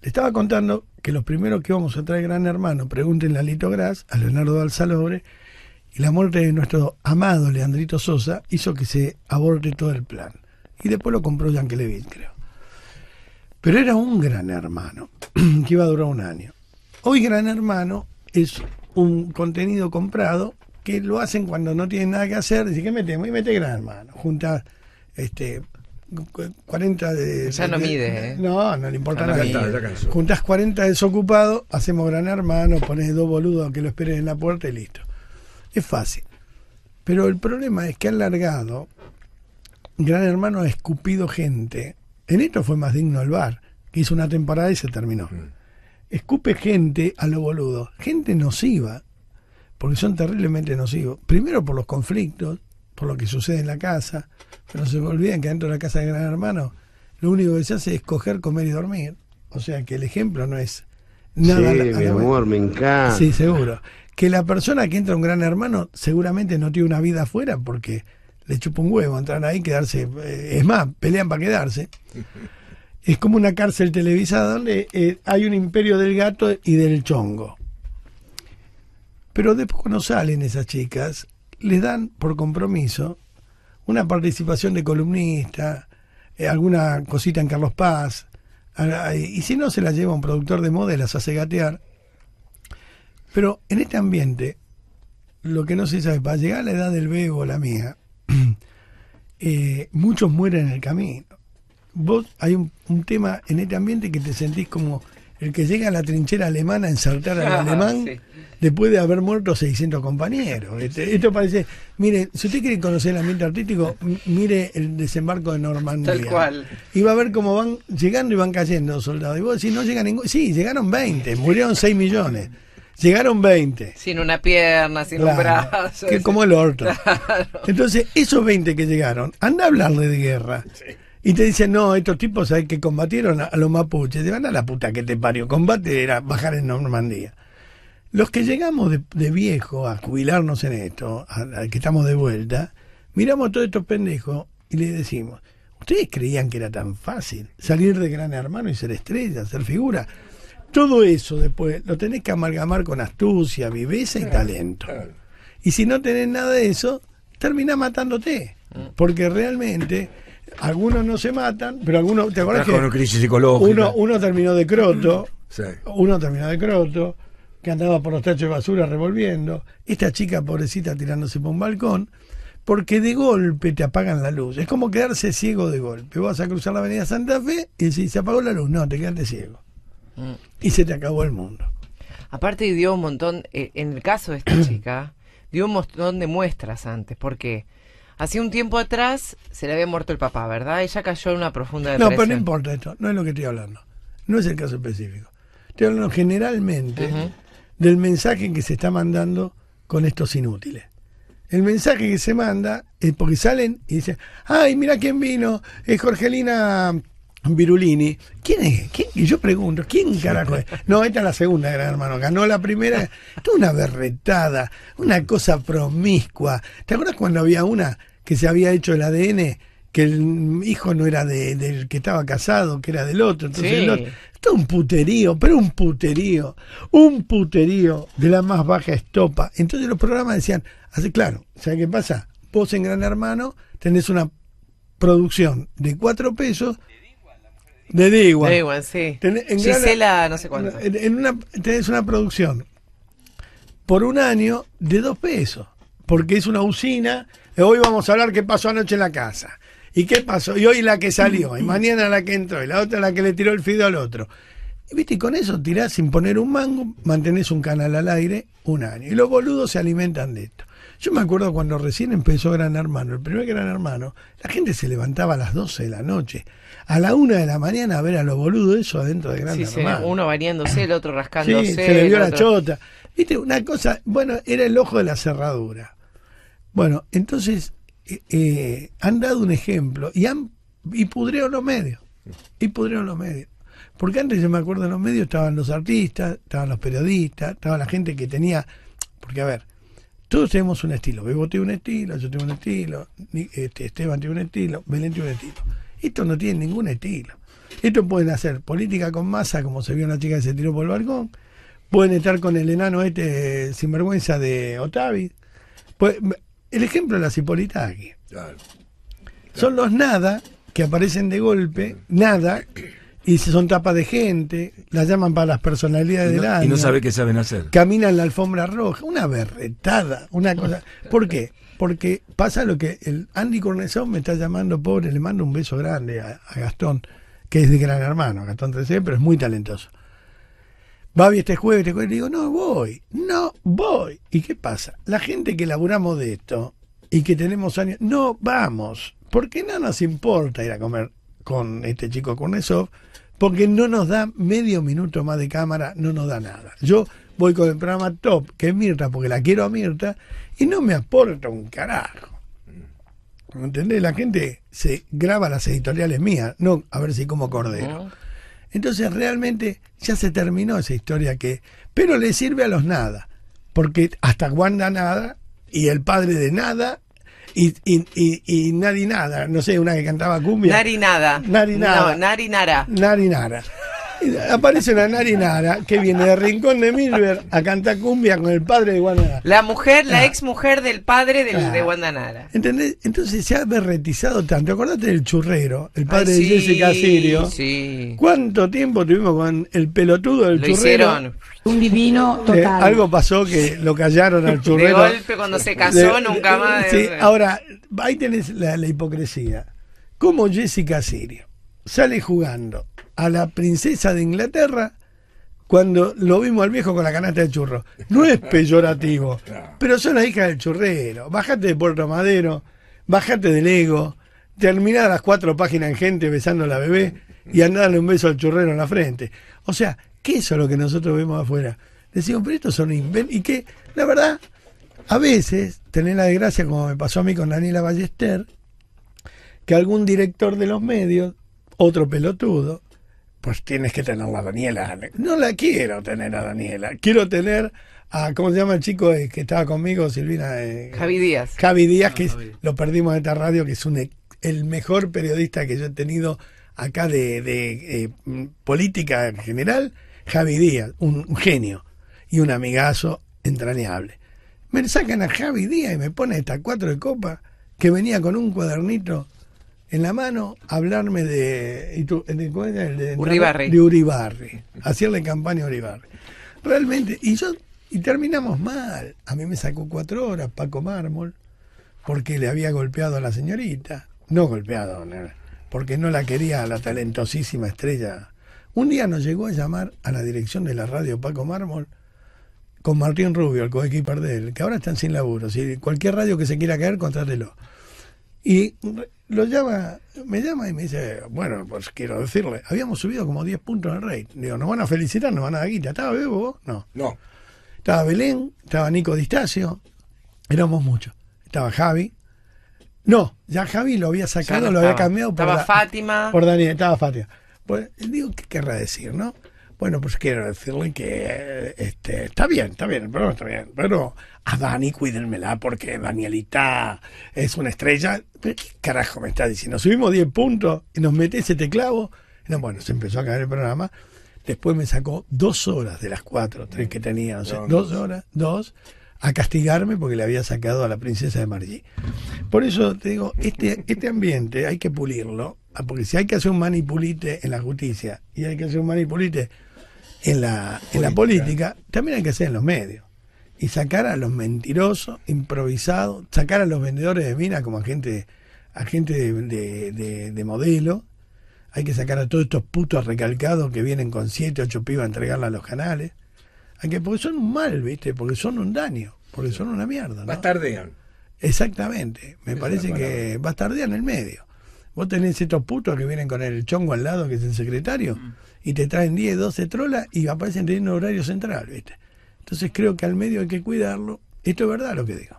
Le estaba contando que los primeros que vamos a traer Gran Hermano, pregúntenle a Lito Gras, a Leonardo Alzalobre, y la muerte de nuestro amado Leandrito Sosa hizo que se aborte todo el plan. Y después lo compró Levin, creo. Pero era un gran hermano, que iba a durar un año. Hoy Gran Hermano es un contenido comprado que lo hacen cuando no tienen nada que hacer. Dicen, ¿qué metemos? Y mete Gran Hermano. Junta este, 40 de. Ya no mide, ¿eh? No, no le importa nada. Juntás 40 desocupados, hacemos gran hermano, pones dos boludos que lo esperen en la puerta y listo. Es fácil. Pero el problema es que han largado. Gran hermano ha escupido gente. En esto fue más digno el bar, que hizo una temporada y se terminó. Mm. Escupe gente a los boludos Gente nociva, porque son terriblemente nocivos. Primero por los conflictos, por lo que sucede en la casa, pero no se olviden que dentro de la casa de Gran Hermano lo único que se hace es coger, comer y dormir. O sea que el ejemplo no es nada. Sí, mi amor, me encanta. Sí, seguro. Que la persona que entra a un gran hermano seguramente no tiene una vida afuera porque le chupa un huevo entrar ahí, quedarse. Eh, es más, pelean para quedarse. Es como una cárcel televisada donde eh, hay un imperio del gato y del chongo. Pero después cuando salen esas chicas, les dan por compromiso una participación de columnista, eh, alguna cosita en Carlos Paz, y si no se la lleva un productor de modelos a segatear, Pero en este ambiente, lo que no se sabe, para llegar a la edad del bebo, la mía, eh, muchos mueren en el camino. Vos hay un tema en este ambiente que te sentís como el que llega a la trinchera alemana a ensartar al ah, alemán después de haber muerto 600 compañeros. Este, esto parece. Mire, si usted quiere conocer el ambiente artístico, mire el desembarco de Normandía. Tal cual. Y va a ver cómo van llegando y van cayendo los soldados. Y vos decís, no llega ningún. Sí, llegaron 20, murieron 6 millones. Llegaron 20. Sin una pierna, sin un brazo. Que como el orto. Entonces, esos 20 que llegaron, anda a hablarle de guerra. Sí y te dicen, no, estos tipos hay que combatieron a, los mapuches. Te van a la puta que te parió. Combate era bajar en Normandía. Los que llegamos de, de viejo a jubilarnos en esto, al que estamos de vuelta, miramos a todos estos pendejos y les decimos, ustedes creían que era tan fácil salir de gran hermano y ser estrella, ser figura. Todo eso después lo tenés que amalgamar con astucia, viveza y talento. Y si no tenés nada de eso, terminás matándote. Mm. Porque realmente algunos no se matan, pero algunos. ¿Te acuerdas que crisis Uno, terminó de croto. Uno terminó de croto, que andaba por los techos de basura revolviendo. Esta chica pobrecita tirándose por un balcón. Porque de golpe te apagan la luz. Es como quedarse ciego de golpe. Vas a cruzar la avenida Santa Fe y si se apagó la luz, no, te quedaste ciego. Mm. Y se te acabó el mundo. Aparte dio un montón, eh, en el caso de esta chica, dio un montón de muestras antes, porque Hace un tiempo atrás se le había muerto el papá, ¿verdad? Ella cayó en una profunda depresión. No, pero no importa esto, no es lo que estoy hablando. No es el caso específico. Estoy hablando generalmente del mensaje que se está mandando con estos inútiles. El mensaje que se manda es porque salen y dicen, ay, mira quién vino, es Jorgelina Virulini. ¿Quién es? Y yo pregunto, ¿quién carajo es? No, esta es la segunda, gran hermano. Ganó la primera. Toda una berretada, una cosa promiscua. ¿Te acuerdas cuando había una que se había hecho el ADN? Que el hijo no era de, del que estaba casado, que era del otro. Entonces sí. un puterío, pero un puterío. Un puterío de la más baja estopa. Entonces los programas decían, así claro, ¿sabes qué pasa? Vos en Gran Hermano tenés una producción de cuatro pesos de igual De igual sí. Gisela, no sé cuánto. En, una, tenés una producción por un año de dos pesos, porque es una usina. Eh, hoy vamos a hablar qué pasó anoche en la casa. ¿Y qué pasó? Y hoy la que salió, y mañana la que entró, y la otra la que le tiró el fideo al otro. viste, y con eso tirás sin poner un mango, mantenés un canal al aire un año. Y los boludos se alimentan de esto. Yo me acuerdo cuando recién empezó Gran Hermano, el primer Gran Hermano, la gente se levantaba a las 12 de la noche, a la 1 de la mañana a ver a los boludos eso adentro de Gran Hermano. Sí, uno variándose, el otro rascándose. se le vio la chota. Viste, una cosa, bueno, era el ojo de la cerradura. Bueno, entonces eh, eh, han dado un ejemplo y, han, y pudrieron los medios. Y pudrieron los medios. Porque antes yo me acuerdo en los medios estaban los artistas, estaban los periodistas, estaba la gente que tenía, porque a ver, todos tenemos un estilo. Bebo tiene un estilo, yo tengo un estilo, este, Esteban tiene un estilo, Belén tiene un estilo. Esto no tiene ningún estilo. Esto pueden hacer política con masa, como se vio una chica que se tiró por el balcón. Pueden estar con el enano este sinvergüenza de Otavi. Pues, el ejemplo de las Hipolitas aquí. Son los nada que aparecen de golpe, nada, y son tapas de gente, las llaman para las personalidades del año. Y no sabe qué saben hacer. Caminan la alfombra roja, una berretada, una cosa. ¿Por qué? Porque pasa lo que el Andy Cornezón me está llamando, pobre, le mando un beso grande a, Gastón, que es de gran hermano, Gastón 13, pero es muy talentoso. Babi este jueves, este jueves, le digo, no voy, no voy. ¿Y qué pasa? La gente que laburamos de esto y que tenemos años, no vamos, porque no nos importa ir a comer con este chico Kurnesov, porque no nos da medio minuto más de cámara, no nos da nada. Yo voy con el programa top, que es Mirta, porque la quiero a Mirta, y no me aporta un carajo. ¿Entendés? La gente se graba las editoriales mías, no a ver si como cordero. Entonces realmente ya se terminó esa historia que... Pero le sirve a los nada, porque hasta Wanda nada y el padre de nada y, y, Nari Nada, no sé, una que cantaba cumbia. Nari Nada. Nari Nada. Nari Nara. Aparece una narinara que viene de Rincón de Milver a Cantacumbia con el padre de Guandanara. La mujer, la ah. ex mujer del padre de Guandanara. ¿Entendés? Entonces se ha berretizado tanto. Acordate del churrero, el padre de Jessica Sirio. Sí. ¿Cuánto tiempo tuvimos con el pelotudo del lo churrero? Hicieron. Un divino eh, total. algo pasó que lo callaron al churrero. De golpe cuando se casó, nunca más. Sí, eh, eh. ahora, ahí tenés la, la hipocresía. Como Jessica Sirio sale jugando a la princesa de Inglaterra cuando lo vimos al viejo con la canasta de churro. No es peyorativo, pero son las hijas del churrero. Bajate de Puerto Madero, bajate del ego, termina las cuatro páginas en gente besando a la bebé y andarle un beso al churrero en la frente. O sea, ¿qué es lo que nosotros vemos afuera? Decimos, pero estos son Y que, la verdad, a veces tener la desgracia, como me pasó a mí con Daniela Ballester, que algún director de los medios, otro pelotudo, pues tienes que tener a Daniela. No la quiero tener a Daniela, quiero tener a, ¿cómo se llama el chico eh, que estaba conmigo, Silvina? Eh, Javi Díaz. Javi Díaz, ah, que lo perdimos en esta radio, que es un, el mejor periodista que yo he tenido acá de, eh, política en general, Javi Díaz, un, genio y un amigazo entrañable. Me sacan a Javi Díaz y me pone estas cuatro de copa que venía con un cuadernito en la mano hablarme de, de, Uribarri. de Uribarri, hacerle campaña a Uribarri. Realmente, y yo, y terminamos mal. A mí me sacó cuatro horas Paco Mármol, porque le había golpeado a la señorita. No golpeado, porque no la quería la talentosísima estrella. Un día nos llegó a llamar a la dirección de la radio Paco Mármol con Martín Rubio, el coequiper de él, que ahora están sin laburo. Si cualquier radio que se quiera caer, contrátelo. Y lo llama, me llama y me dice, bueno, pues quiero decirle, habíamos subido como 10 puntos en el rey, Digo, nos van a felicitar, nos van a dar guita. ¿Estaba Bebo No. No. Estaba Belén, estaba Nico Distacio, éramos muchos. Estaba Javi. No, ya Javi lo había sacado, lo había cambiado por, estaba Fátima. por Daniel, estaba Fátima. Pues digo, ¿qué querrá decir, no? Bueno, pues quiero decirle que este, está bien, está bien, pero está bien. Pero a Dani cuídenmela porque Danielita es una estrella. ¿Qué carajo me está diciendo? Subimos 10 puntos y nos mete ese clavo. No, bueno, se empezó a caer el programa. Después me sacó dos horas de las cuatro, tres que tenía, dos horas, dos, a castigarme porque le había sacado a la princesa de Margie. Por eso te digo, este, este ambiente hay que pulirlo, porque si hay que hacer un manipulite en la justicia y hay que hacer un manipulite en la, en la política, también hay que hacer en los medios. Y sacar a los mentirosos, improvisados, sacar a los vendedores de minas como agente, agente de, modelo. Hay que sacar a todos estos putos recalcados que vienen con siete, ocho pibas a entregarla a los canales. Hay que, porque son un mal, ¿viste? Porque son un daño, porque son una mierda. Bastardean. Exactamente. Me parece que bastardean el medio. Vos tenés estos putos que vienen con el chongo al lado, que es el secretario, mm. y te traen 10, 12 trolas y aparecen en horario central, ¿viste? Entonces creo que al medio hay que cuidarlo. Esto es verdad lo que digo.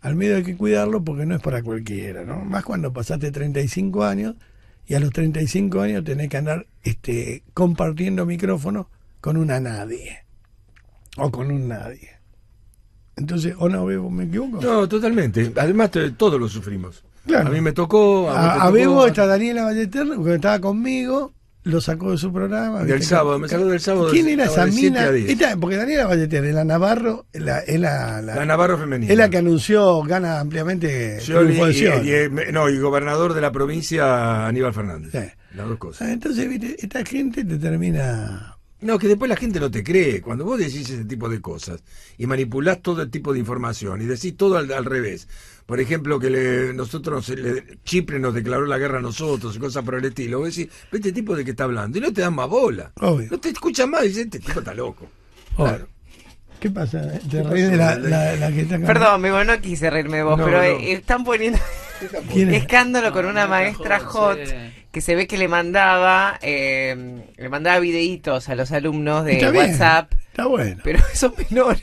Al medio hay que cuidarlo porque no es para cualquiera, ¿no? Más cuando pasaste 35 años y a los 35 años tenés que andar este, compartiendo micrófono con una nadie o con un nadie. Entonces, o no no, me equivoco. No, totalmente. Además, todos lo sufrimos. A mí me tocó. A, Bebo, está Daniela Valleter, que estaba conmigo, lo sacó de su programa. Del sábado, me sacó del sábado. ¿Quién era esa mina? porque Daniela Valleter la Navarro. La, es la, la, Navarro femenina. Es la que anunció, gana ampliamente. Yo y, no, y gobernador de la provincia Aníbal Fernández. Las dos cosas. Ah, entonces, ¿viste? esta gente te termina no, que después la gente no te cree. Cuando vos decís ese tipo de cosas y manipulás todo el tipo de información y decís todo al, revés. Por ejemplo, que nosotros, eh, Chipre nos declaró la guerra a nosotros y cosas por el estilo. Vos decís, este tipo de que está hablando y no te dan más bola. No te escuchan más y este tipo está loco. Claro. ¿Qué pasa? ¿Te ríes de la, la, que está Perdón, no quise reírme de vos, pero eh, están poniendo escándalo con una maestra hot que se ve que le mandaba, em, le mandaba videitos a los alumnos de WhatsApp. Está bueno. Pero son menores.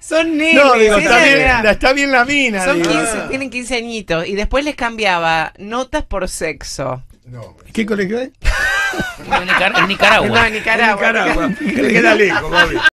Son negros. No, está, bien, la, mina. Son tienen 15 añitos. Y después les cambiaba notas por sexo. ¿Qué colegio es? en, Nicaragua. Nicaragua. Nicaragua. ¿Qué, qué,